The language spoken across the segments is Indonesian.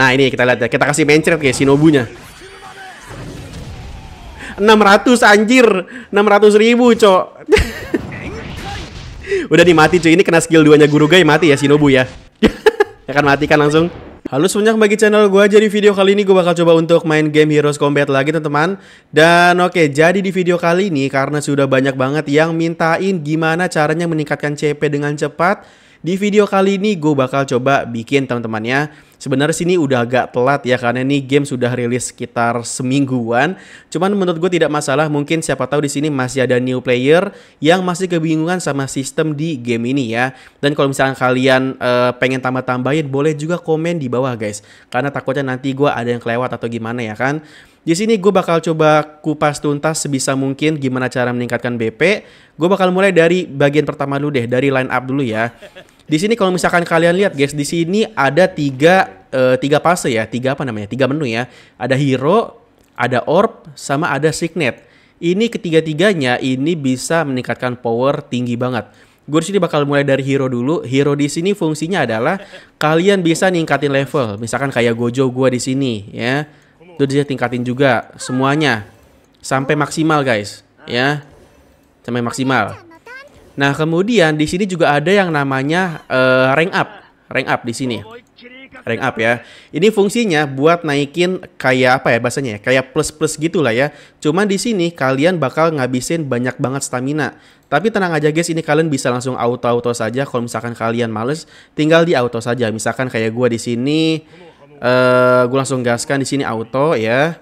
Nah ini kita lihat ya Kita kasih mencret kayak Shinobunya 600 anjir 600 ribu cok Udah nih mati cuy Ini kena skill 2 guru Gurugai mati ya Shinobu ya Ya kan matikan langsung Halo semuanya bagi channel gue Jadi video kali ini gue bakal coba untuk main game Heroes Combat lagi teman-teman Dan oke okay, jadi di video kali ini Karena sudah banyak banget yang mintain Gimana caranya meningkatkan CP dengan cepat Di video kali ini gue bakal coba bikin teman-teman ya Sebenarnya sini udah agak telat ya karena ini game sudah rilis sekitar semingguan. Cuman menurut gue tidak masalah, mungkin siapa tahu di sini masih ada new player yang masih kebingungan sama sistem di game ini ya. Dan kalau misalnya kalian uh, pengen tambah-tambahin boleh juga komen di bawah guys. Karena takutnya nanti gue ada yang kelewat atau gimana ya kan. Di sini gue bakal coba kupas tuntas sebisa mungkin gimana cara meningkatkan BP. Gue bakal mulai dari bagian pertama dulu deh, dari line up dulu ya. Di sini kalau misalkan kalian lihat guys, di sini ada tiga uh, tiga fase ya, tiga apa namanya? Tiga menu ya. Ada hero, ada orb, sama ada signet. Ini ketiga-tiganya ini bisa meningkatkan power tinggi banget. Gue sini bakal mulai dari hero dulu. Hero di sini fungsinya adalah kalian bisa ningkatin level. Misalkan kayak Gojo gue di sini ya. Itu dia tingkatin juga semuanya sampai maksimal guys ya. Sampai maksimal. Nah, kemudian di sini juga ada yang namanya uh, rank up. Rank up di sini. Rank up ya. Ini fungsinya buat naikin kayak apa ya bahasanya ya? Kayak plus-plus gitulah ya. Cuman di sini kalian bakal ngabisin banyak banget stamina. Tapi tenang aja guys, ini kalian bisa langsung auto-auto saja kalau misalkan kalian males, tinggal di auto saja. Misalkan kayak gua di sini eh uh, gua langsung gaskan di sini auto ya.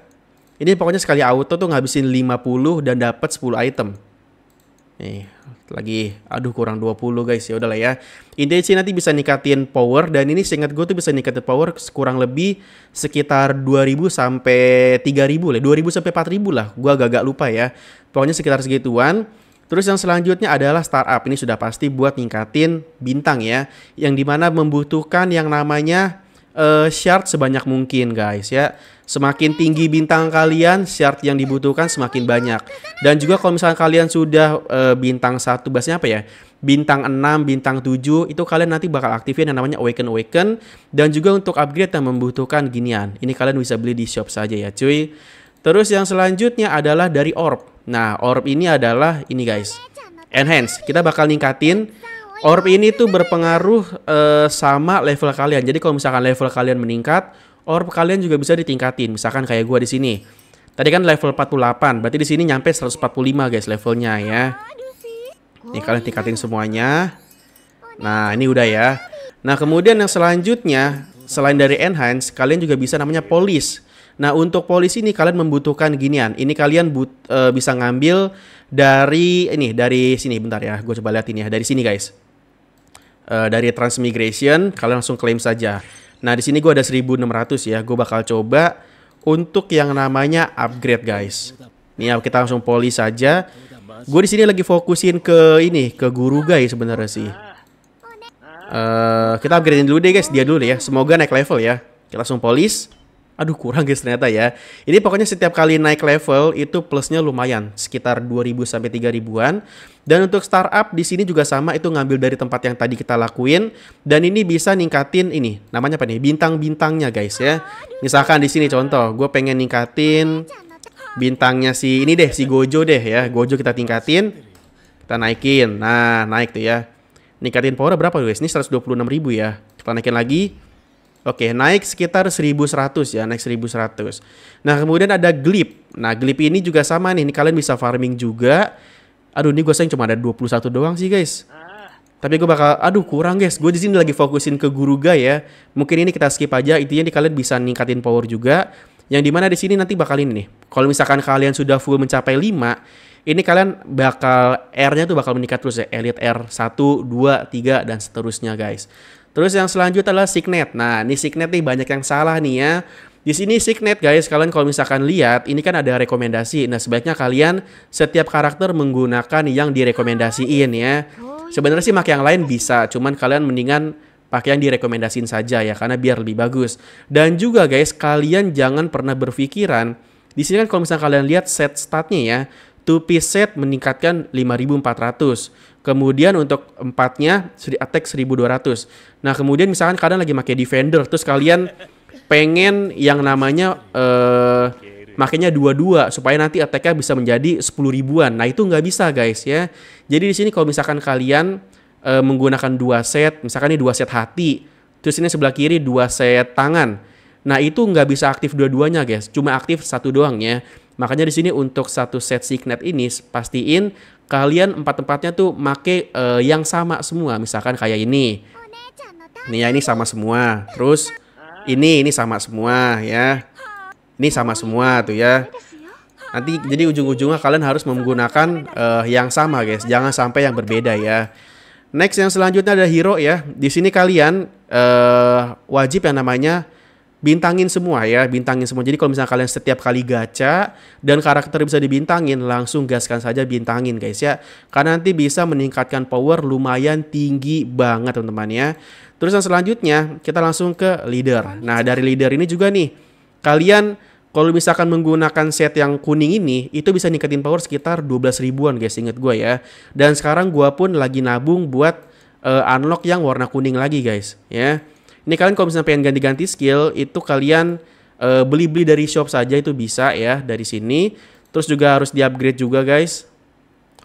Ini pokoknya sekali auto tuh ngabisin 50 dan dapat 10 item. Nih, lagi aduh kurang 20 guys ya udahlah ya intinya sih nanti bisa ningkatin power dan ini seingat gue tuh bisa ningkatin power kurang lebih sekitar 2000 sampai 3000 lah 2000 sampai 4000 lah gue agak-agak lupa ya pokoknya sekitar segituan Terus yang selanjutnya adalah startup. Ini sudah pasti buat ningkatin bintang ya. Yang dimana membutuhkan yang namanya uh, shard sebanyak mungkin guys ya. Semakin tinggi bintang kalian, shard yang dibutuhkan semakin banyak. Dan juga kalau misalnya kalian sudah uh, bintang 1, bahasanya apa ya? Bintang 6, bintang 7, itu kalian nanti bakal aktifin yang namanya Awaken Awaken. Dan juga untuk upgrade yang membutuhkan ginian. Ini kalian bisa beli di shop saja ya cuy. Terus yang selanjutnya adalah dari orb. Nah, orb ini adalah ini guys. Enhance. Kita bakal ningkatin orb ini tuh berpengaruh uh, sama level kalian. Jadi kalau misalkan level kalian meningkat, orb kalian juga bisa ditingkatin. Misalkan kayak gua di sini. Tadi kan level 48, berarti di sini nyampe 145 guys levelnya ya. Ini kalian tingkatin semuanya. Nah, ini udah ya. Nah, kemudian yang selanjutnya selain dari enhance, kalian juga bisa namanya polis. Nah, untuk polis ini kalian membutuhkan ginian. Ini kalian but, uh, bisa ngambil dari ini dari sini bentar ya. Gue coba lihat ini ya dari sini guys. Eh, dari Transmigration, kalian langsung klaim saja. Nah, di sini gue ada 1600 ya. Gue bakal coba untuk yang namanya upgrade, guys. Nih, ya, kita langsung poli saja. Gue di sini lagi fokusin ke ini, ke guru guys sebenarnya sih. Uh, kita upgradein dulu deh guys, dia dulu ya. Semoga naik level ya. Kita langsung polis aduh kurang guys ternyata ya. Ini pokoknya setiap kali naik level itu plusnya lumayan, sekitar 2000 sampai 3000-an. Dan untuk startup di sini juga sama itu ngambil dari tempat yang tadi kita lakuin dan ini bisa ningkatin ini namanya apa nih bintang-bintangnya guys ya. Misalkan di sini contoh, gue pengen ningkatin bintangnya si ini deh si Gojo deh ya. Gojo kita tingkatin, kita naikin. Nah, naik tuh ya. Ningkatin power berapa guys? Ini 126 ribu ya. Kita naikin lagi Oke, naik sekitar 1100 ya, naik 1100. Nah, kemudian ada glip. Nah, glip ini juga sama nih, ini kalian bisa farming juga. Aduh, ini gue sayang cuma ada 21 doang sih, guys. Tapi gue bakal, aduh kurang guys, gue di sini lagi fokusin ke guru ga ya. Mungkin ini kita skip aja, intinya di kalian bisa ningkatin power juga. Yang dimana di sini nanti bakal ini nih. Kalau misalkan kalian sudah full mencapai 5, ini kalian bakal R-nya tuh bakal meningkat terus ya. Elite R 1, 2, 3, dan seterusnya guys. Terus yang selanjutnya adalah signet. Nah, ini signet nih banyak yang salah nih ya. Di sini signet guys, kalian kalau misalkan lihat, ini kan ada rekomendasi. Nah, sebaiknya kalian setiap karakter menggunakan yang direkomendasiin ya. Sebenarnya sih pakai yang lain bisa, cuman kalian mendingan pakai yang direkomendasiin saja ya karena biar lebih bagus. Dan juga guys, kalian jangan pernah berpikiran di sini kan kalau misalnya kalian lihat set statnya ya, two piece set meningkatkan 5400. Kemudian untuk empatnya attack 1200. Nah, kemudian misalkan kalian lagi pakai defender terus kalian pengen yang namanya eh uh, makanya dua-dua supaya nanti attack-nya bisa menjadi 10 ribuan. Nah, itu nggak bisa, guys ya. Jadi di sini kalau misalkan kalian uh, menggunakan dua set, misalkan ini dua set hati, terus ini sebelah kiri dua set tangan. Nah, itu nggak bisa aktif dua-duanya, guys. Cuma aktif satu doang ya. Makanya di sini untuk satu set signet ini pastiin kalian empat tempatnya tuh make uh, yang sama semua. Misalkan kayak ini. Nih ya ini sama semua. Terus ini ini sama semua ya. Ini sama semua tuh ya. Nanti jadi ujung-ujungnya kalian harus menggunakan uh, yang sama guys. Jangan sampai yang berbeda ya. Next yang selanjutnya ada hero ya. Di sini kalian uh, wajib yang namanya bintangin semua ya, bintangin semua. Jadi kalau misalnya kalian setiap kali gacha dan karakter bisa dibintangin, langsung gaskan saja bintangin guys ya. Karena nanti bisa meningkatkan power lumayan tinggi banget teman-teman ya. Terus yang selanjutnya, kita langsung ke leader. Nah, dari leader ini juga nih, kalian kalau misalkan menggunakan set yang kuning ini, itu bisa ningkatin power sekitar 12 ribuan guys, inget gue ya. Dan sekarang gue pun lagi nabung buat uh, unlock yang warna kuning lagi guys, ya. Ini kalian kalau misalnya pengen ganti-ganti skill itu kalian beli eh, beli-beli dari shop saja itu bisa ya dari sini. Terus juga harus di-upgrade juga guys.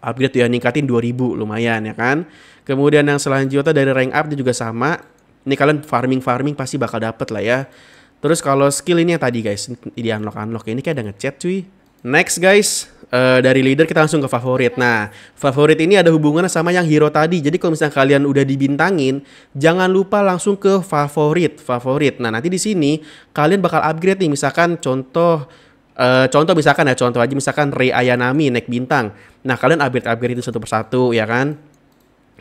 Upgrade tuh ya ningkatin 2000 lumayan ya kan. Kemudian yang selanjutnya dari rank up dia juga sama. Ini kalian farming-farming pasti bakal dapet lah ya. Terus kalau skill ini yang tadi guys, di unlock-unlock ini kayak ada ngechat cuy. Next guys, uh, dari leader kita langsung ke favorit. Nah, favorit ini ada hubungannya sama yang hero tadi. Jadi kalau misalnya kalian udah dibintangin, jangan lupa langsung ke favorit, favorit. Nah, nanti di sini kalian bakal upgrade nih misalkan contoh Uh, contoh misalkan ya contoh aja misalkan Rei Ayanami naik bintang. Nah kalian upgrade upgrade itu satu persatu ya kan?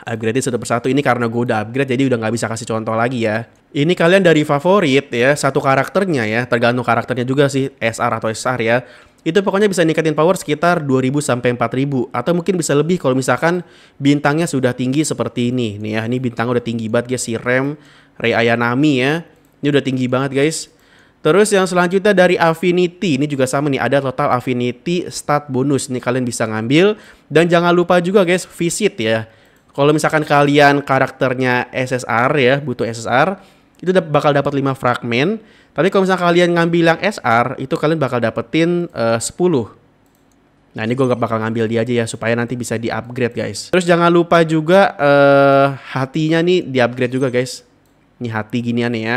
Upgrade itu satu persatu. Ini karena gue udah upgrade jadi udah nggak bisa kasih contoh lagi ya. Ini kalian dari favorit ya satu karakternya ya tergantung karakternya juga sih SR atau SR ya. Itu pokoknya bisa ningkatin power sekitar 2000 sampai 4000 atau mungkin bisa lebih kalau misalkan bintangnya sudah tinggi seperti ini. Nih ya, ini bintang udah tinggi banget guys si Rem Rei Ayanami ya. Ini udah tinggi banget guys. Terus yang selanjutnya dari Affinity, ini juga sama nih, ada total Affinity stat bonus, nih kalian bisa ngambil. Dan jangan lupa juga guys, visit ya. Kalau misalkan kalian karakternya SSR ya, butuh SSR, itu bakal dapat 5 fragment tapi kalau misalnya kalian ngambil yang SR, itu kalian bakal dapetin eh, uh, 10. Nah ini gue gak bakal ngambil dia aja ya, supaya nanti bisa di-upgrade guys. Terus jangan lupa juga uh, hatinya nih di-upgrade juga guys. Ini hati ginian nih ya.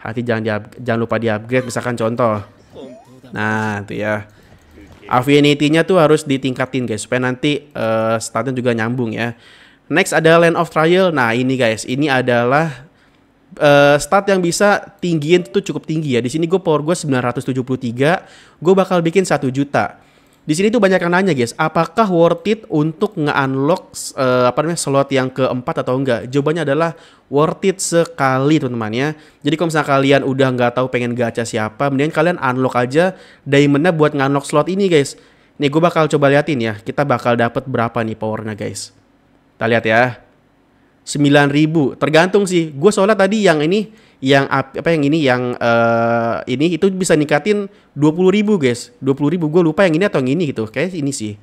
Hati jangan, di jangan lupa di-upgrade, misalkan contoh. Nah itu ya. Affinity-nya tuh harus ditingkatin guys, supaya nanti uh, eh, statnya juga nyambung ya. Next ada Land of Trial. Nah ini guys, ini adalah uh, stat yang bisa tinggiin itu cukup tinggi ya. Di sini gue power gue 973, gue bakal bikin 1 juta. Di sini tuh banyak yang nanya guys, apakah worth it untuk nge-unlock uh, apa namanya slot yang keempat atau enggak? Jawabannya adalah worth it sekali teman-teman ya. Jadi kalau misalnya kalian udah nggak tahu pengen gacha siapa, mendingan kalian unlock aja diamondnya buat nge-unlock slot ini guys. Nih gue bakal coba liatin ya, kita bakal dapat berapa nih powernya guys. Kita lihat ya sembilan ribu tergantung sih gue soalnya tadi yang ini yang apa yang ini yang uh, ini itu bisa ningkatin dua puluh ribu guys dua puluh ribu gue lupa yang ini atau yang ini gitu kayak ini sih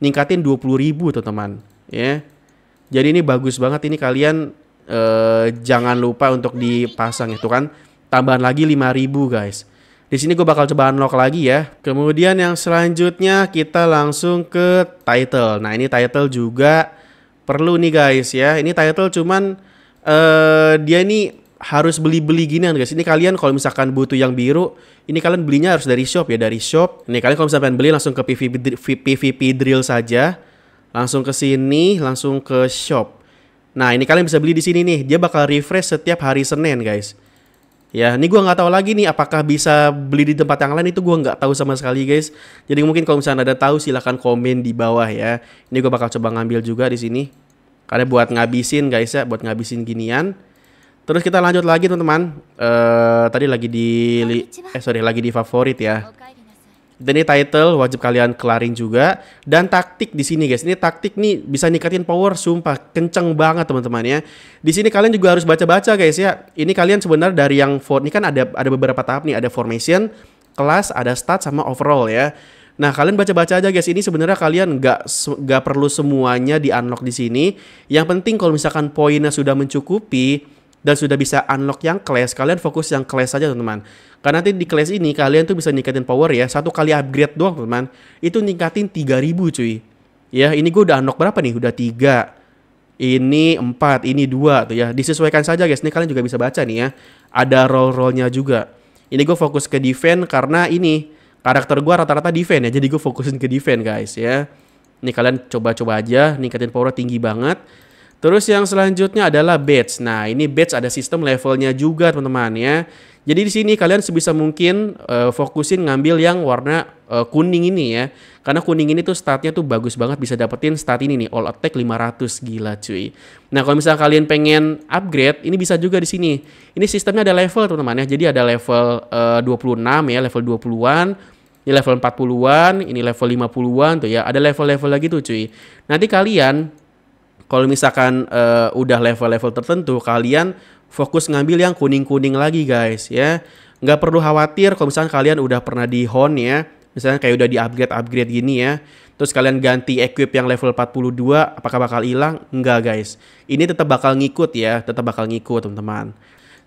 ningkatin dua puluh ribu tuh teman ya yeah. jadi ini bagus banget ini kalian uh, jangan lupa untuk dipasang itu ya, kan tambahan lagi lima ribu guys di sini gue bakal coba unlock lagi ya. Kemudian yang selanjutnya kita langsung ke title. Nah ini title juga perlu nih guys ya. Ini title cuman uh, dia ini harus beli-beli gini kan, guys. Ini kalian kalau misalkan butuh yang biru, ini kalian belinya harus dari shop ya, dari shop. Ini kalian kalau misalkan beli langsung ke PVP, PVP drill saja. Langsung ke sini, langsung ke shop. Nah, ini kalian bisa beli di sini nih. Dia bakal refresh setiap hari Senin, guys ya ini gue nggak tahu lagi nih apakah bisa beli di tempat yang lain itu gue nggak tahu sama sekali guys jadi mungkin kalau misalnya ada tahu silahkan komen di bawah ya ini gue bakal coba ngambil juga di sini karena buat ngabisin guys ya buat ngabisin ginian terus kita lanjut lagi teman-teman uh, tadi lagi di eh sorry lagi di favorit ya dan ini title wajib kalian kelarin juga. Dan taktik di sini guys. Ini taktik nih bisa ningkatin power sumpah kenceng banget teman-teman ya. Di sini kalian juga harus baca-baca guys ya. Ini kalian sebenarnya dari yang for ini kan ada ada beberapa tahap nih, ada formation, kelas, ada stat sama overall ya. Nah, kalian baca-baca aja guys. Ini sebenarnya kalian nggak nggak perlu semuanya di unlock di sini. Yang penting kalau misalkan poinnya sudah mencukupi dan sudah bisa unlock yang class, kalian fokus yang class aja teman-teman. Karena nanti di kelas ini kalian tuh bisa ningkatin power ya. Satu kali upgrade doang teman. teman Itu ningkatin 3000 cuy. Ya ini gue udah unlock berapa nih? Udah 3. Ini 4, ini 2 tuh ya. Disesuaikan saja guys. Ini kalian juga bisa baca nih ya. Ada roll-rollnya juga. Ini gue fokus ke defense karena ini. Karakter gue rata-rata defense ya. Jadi gue fokusin ke defense guys ya. Ini kalian coba-coba aja. Ningkatin power tinggi banget. Terus yang selanjutnya adalah badge. Nah ini badge ada sistem levelnya juga teman-teman ya. Jadi di sini kalian sebisa mungkin uh, fokusin ngambil yang warna uh, kuning ini ya. Karena kuning ini tuh statnya tuh bagus banget bisa dapetin stat ini nih all attack 500 gila cuy. Nah, kalau misalnya kalian pengen upgrade, ini bisa juga di sini. Ini sistemnya ada level teman-teman ya. Jadi ada level eh, uh, 26 ya, level 20-an, ini level 40-an, ini level 50-an tuh ya. Ada level-level lagi tuh cuy. Nanti kalian kalau misalkan uh, udah level-level tertentu, kalian fokus ngambil yang kuning-kuning lagi guys ya. Nggak perlu khawatir kalau misalnya kalian udah pernah di hon ya. Misalnya kayak udah di upgrade-upgrade gini ya. Terus kalian ganti equip yang level 42 apakah bakal hilang? Enggak guys. Ini tetap bakal ngikut ya, tetap bakal ngikut teman-teman.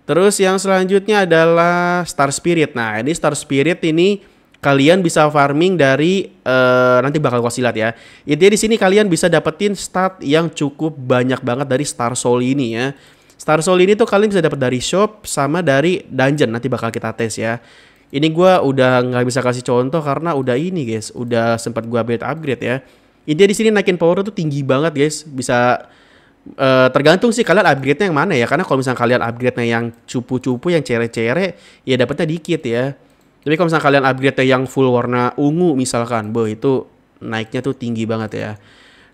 Terus yang selanjutnya adalah Star Spirit. Nah, ini Star Spirit ini kalian bisa farming dari uh, nanti bakal gua silat ya. Intinya di sini kalian bisa dapetin stat yang cukup banyak banget dari Star Soul ini ya. Star Soul ini tuh kalian bisa dapat dari shop sama dari dungeon nanti bakal kita tes ya. Ini gue udah nggak bisa kasih contoh karena udah ini guys, udah sempat gue build upgrade ya. Intinya di sini naikin power tuh tinggi banget guys, bisa uh, tergantung sih kalian upgrade-nya yang mana ya. Karena kalau misalnya kalian upgrade-nya yang cupu-cupu, yang cere-cere, ya dapatnya dikit ya. Tapi kalau misalnya kalian upgrade-nya yang full warna ungu misalkan, boh itu naiknya tuh tinggi banget ya.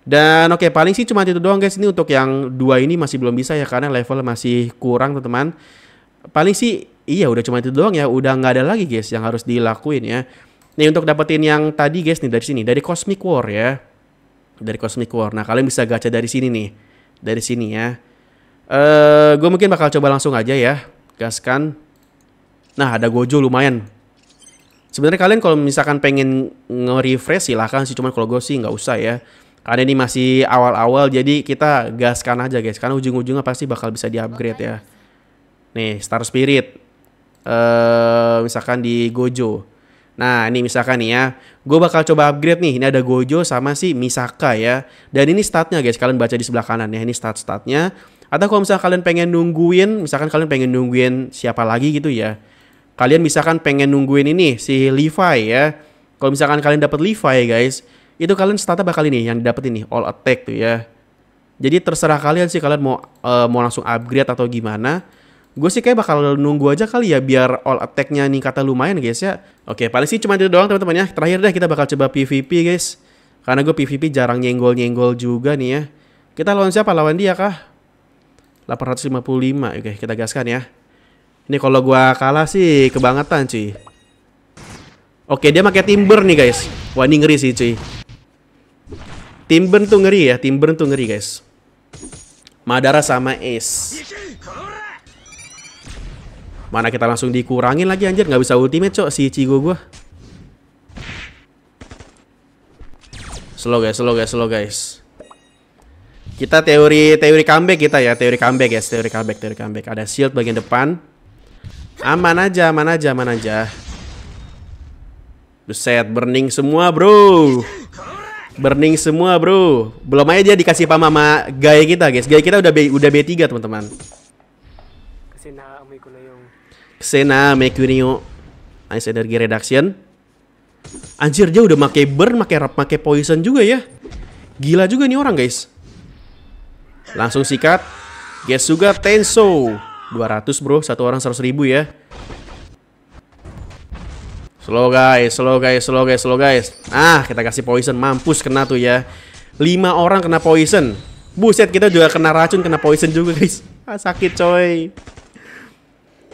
Dan oke okay, paling sih cuma itu doang guys. Ini untuk yang dua ini masih belum bisa ya karena level masih kurang teman-teman. Paling sih iya udah cuma itu doang ya. Udah nggak ada lagi guys yang harus dilakuin ya. Nih untuk dapetin yang tadi guys nih dari sini dari Cosmic War ya. Dari Cosmic War. Nah kalian bisa gacha dari sini nih. Dari sini ya. uh, eh, gue mungkin bakal coba langsung aja ya. Gaskan. Nah ada Gojo lumayan Sebenarnya kalian kalau misalkan pengen nge-refresh silahkan sih, cuman kalau gue sih nggak usah ya karena ini masih awal-awal jadi kita gaskan aja guys karena ujung-ujungnya pasti bakal bisa diupgrade ya. Nih, Star Spirit. Uh, misalkan di Gojo. Nah, ini misalkan nih ya, gue bakal coba upgrade nih. Ini ada Gojo sama si Misaka ya. Dan ini statnya guys, kalian baca di sebelah kanan ya. Ini stat-statnya. Atau kalau misalkan kalian pengen nungguin, misalkan kalian pengen nungguin siapa lagi gitu ya. Kalian misalkan pengen nungguin ini, si Levi ya. Kalau misalkan kalian dapat Levi guys, itu kalian startup bakal ini yang dapetin nih all attack tuh ya jadi terserah kalian sih kalian mau uh, mau langsung upgrade atau gimana gue sih kayak bakal nunggu aja kali ya biar all attacknya nih kata lumayan guys ya oke paling sih cuma itu doang teman-teman ya terakhir deh kita bakal coba PvP guys karena gue PvP jarang nyenggol-nyenggol juga nih ya kita lawan siapa lawan dia kah 855 oke kita gaskan ya ini kalau gue kalah sih kebangetan cuy oke dia pakai timber nih guys wah ini ngeri sih cuy Timber tuh ngeri ya, Timber tuh ngeri guys. Madara sama Ace. Mana kita langsung dikurangin lagi anjir, nggak bisa ultimate cok si Cigo gua. Slow guys, slow guys, slow guys. Kita teori teori comeback kita ya, teori comeback guys, teori comeback, teori comeback. Ada shield bagian depan. Aman aja, aman aja, aman aja. Buset, burning semua, bro. Burning semua, Bro. Belum aja dia dikasih paham sama gaya kita, guys. Gaya kita udah B, udah B3, teman-teman. Xena Mekunio Kesena new Ice Energy Reduction. Anjir, dia udah make burn, make rap, make poison juga ya. Gila juga nih orang, guys. Langsung sikat. juga Tenso. 200, Bro. Satu orang 100 ribu ya. Slow guys, slow guys, slow guys, slow guys. Ah, kita kasih poison. Mampus kena tuh ya. Lima orang kena poison. Buset, kita juga kena racun, kena poison juga guys. Ah, sakit coy.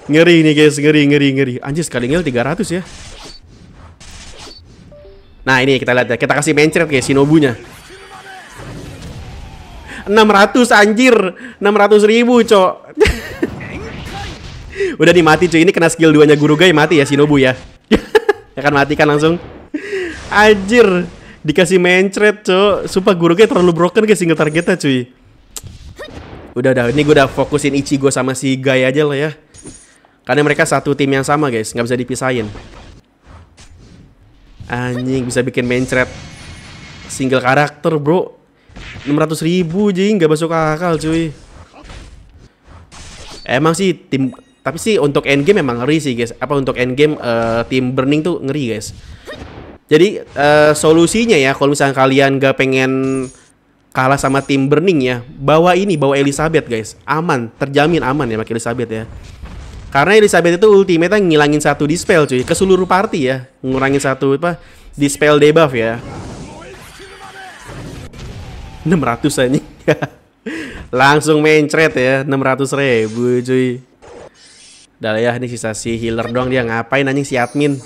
Ngeri nih guys, ngeri, ngeri, ngeri. Anjir, sekali ngel 300 ya. Nah, ini kita lihat ya. Kita kasih mencret guys, Shinobunya. 600 anjir 600 ribu coy. Udah nih mati cuy Ini kena skill duanya Guru guys mati ya Shinobu ya akan ya matikan langsung anjir dikasih mencret cok sumpah gurunya terlalu broken guys single targetnya cuy udah udah ini gue udah fokusin Ichigo sama si Guy aja lah ya karena mereka satu tim yang sama guys nggak bisa dipisahin anjing bisa bikin mencret single karakter bro 600 ribu jing nggak masuk akal cuy emang sih tim tapi sih untuk endgame memang ngeri sih guys. Apa untuk endgame uh, tim burning tuh ngeri guys. Jadi uh, solusinya ya kalau misalnya kalian gak pengen kalah sama tim burning ya, bawa ini, bawa Elizabeth guys. Aman, terjamin aman ya pakai Elizabeth ya. Karena Elizabeth itu ultimate ngilangin satu dispel cuy ke seluruh party ya, ngurangin satu apa dispel debuff ya. 600 aja. Langsung mencret ya 600 ribu cuy Dah ya, ini sisa si healer doang dia ngapain anjing si admin.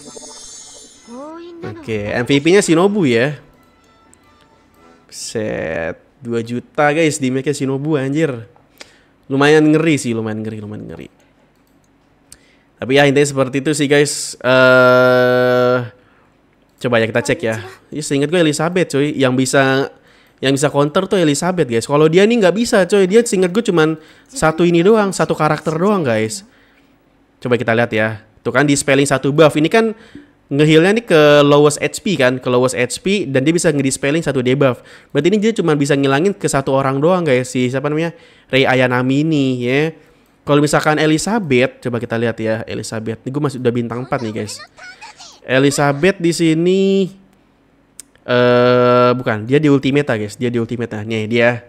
Oke, okay, MVP-nya Shinobu ya. Set dua juta guys di make Shinobu anjir. Lumayan ngeri sih, lumayan ngeri, lumayan ngeri. Tapi ya intinya seperti itu sih guys. Uh, coba ya kita cek ya. ini iya, seingat gue Elizabeth cuy yang bisa yang bisa counter tuh Elizabeth guys. Kalau dia nih nggak bisa coy, dia singkat gue cuman satu ini doang, satu karakter doang guys. Coba kita lihat ya. Tuh kan di spelling satu buff ini kan ngehilnya nih ke lowest HP kan, ke lowest HP dan dia bisa ngedispelling satu debuff. Berarti ini dia cuma bisa ngilangin ke satu orang doang guys si siapa namanya? Rei Ayanami ini ya. Kalau misalkan Elizabeth, coba kita lihat ya Elizabeth. Ini gue masih udah bintang 4 nih guys. Elizabeth di sini eh uh, bukan, dia di ultimate guys, dia di ultimate. Nih dia.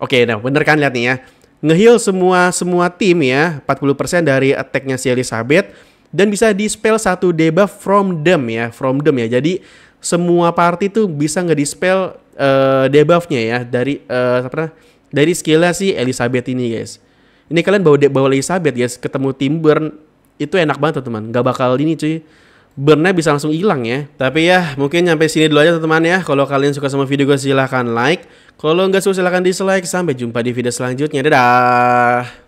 Oke, nah bener kan lihat nih ya ngeheal semua semua tim ya 40% dari attacknya si Elizabeth dan bisa dispel satu debuff from them ya from them ya jadi semua party tuh bisa ngedispel uh, debuffnya ya dari uh, apa dari skillnya si Elizabeth ini guys ini kalian bawa bawa Elizabeth guys ketemu tim burn itu enak banget teman nggak bakal ini cuy burnnya bisa langsung hilang ya tapi ya mungkin sampai sini dulu aja teman-teman ya kalau kalian suka sama video gue silahkan like kalau nggak suka silahkan dislike. Sampai jumpa di video selanjutnya. Dadah!